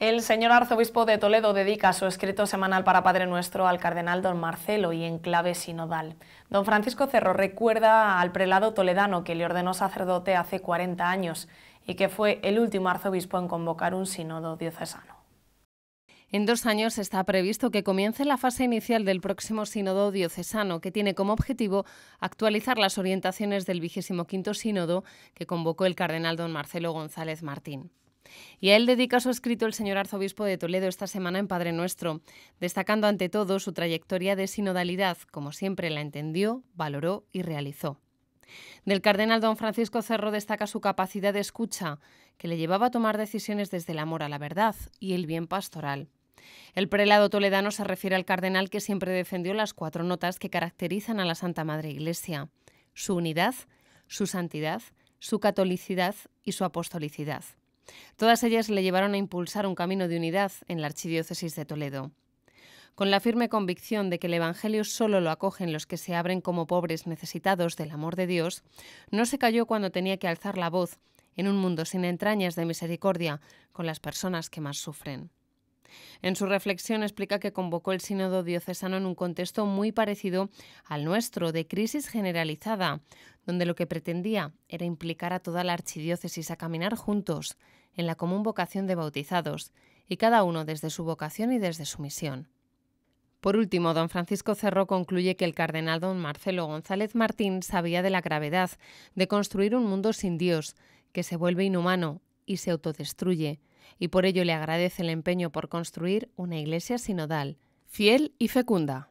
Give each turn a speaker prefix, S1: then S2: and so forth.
S1: El señor arzobispo de Toledo dedica su escrito semanal para Padre Nuestro al cardenal don Marcelo y en clave sinodal. Don Francisco Cerro recuerda al prelado toledano que le ordenó sacerdote hace 40 años y que fue el último arzobispo en convocar un sínodo diocesano. En dos años está previsto que comience la fase inicial del
S2: próximo sínodo diocesano, que tiene como objetivo actualizar las orientaciones del vigésimo quinto sínodo que convocó el cardenal don Marcelo González Martín. Y a él dedica su escrito el señor arzobispo de Toledo esta semana en Padre Nuestro, destacando ante todo su trayectoria de sinodalidad, como siempre la entendió, valoró y realizó. Del cardenal don Francisco Cerro destaca su capacidad de escucha, que le llevaba a tomar decisiones desde el amor a la verdad y el bien pastoral. El prelado toledano se refiere al cardenal que siempre defendió las cuatro notas que caracterizan a la Santa Madre Iglesia, su unidad, su santidad, su catolicidad y su apostolicidad. Todas ellas le llevaron a impulsar un camino de unidad en la Archidiócesis de Toledo. Con la firme convicción de que el Evangelio solo lo acogen los que se abren como pobres necesitados del amor de Dios, no se cayó cuando tenía que alzar la voz en un mundo sin entrañas de misericordia con las personas que más sufren. En su reflexión explica que convocó el sínodo diocesano en un contexto muy parecido al nuestro, de crisis generalizada, donde lo que pretendía era implicar a toda la archidiócesis a caminar juntos en la común vocación de bautizados, y cada uno desde su vocación y desde su misión. Por último, don Francisco Cerro concluye que el cardenal don Marcelo González Martín sabía de la gravedad de construir un mundo sin Dios, que se vuelve inhumano y se autodestruye, y por ello le agradece el empeño por construir una iglesia sinodal, fiel y fecunda.